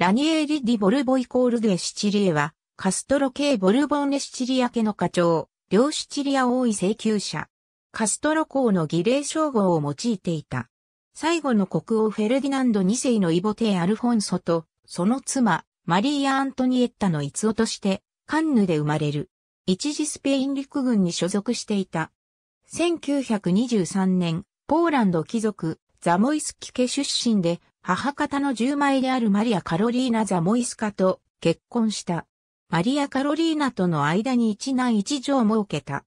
ラニエーリ・ディ・ボルボイコール・デ・シチリエは、カストロ系ボルボンネ・シチリア家の課長、両シチリア王位請求者。カストロ公の儀礼称号を用いていた。最後の国王フェルディナンド2世のイボテアルフォンソと、その妻、マリーア・アントニエッタの逸夫として、カンヌで生まれる。一時スペイン陸軍に所属していた。1923年、ポーランド貴族、ザモイスキ家出身で、母方の10枚であるマリア・カロリーナ・ザ・モイスカと結婚した。マリア・カロリーナとの間に一男一女を設けた。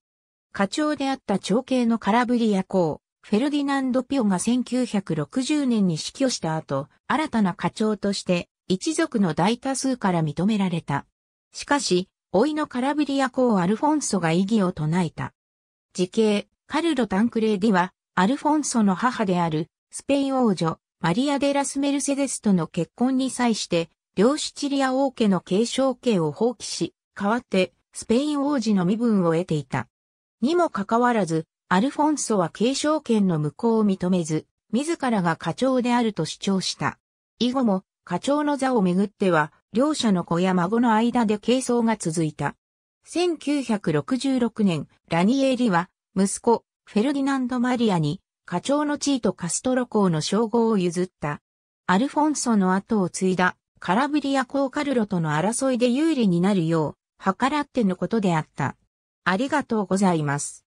課長であった長兄のカラブリア公、フェルディナンド・ピオが1960年に死去した後、新たな課長として一族の大多数から認められた。しかし、老いのカラブリア公アルフォンソが異議を唱えた。時系、カルロ・タンクレーディは、アルフォンソの母である、スペイン王女、マリア・デ・ラス・メルセデスとの結婚に際して、両シチリア王家の継承権を放棄し、代わってスペイン王子の身分を得ていた。にもかかわらず、アルフォンソは継承権の無効を認めず、自らが課長であると主張した。以後も、課長の座をめぐっては、両者の子や孫の間で継争が続いた。1966年、ラニエーリは、息子、フェルディナンド・マリアに、課長の地位とカストロ公の称号を譲った。アルフォンソの後を継いだカラブリア公カルロとの争いで有利になるよう、計らってのことであった。ありがとうございます。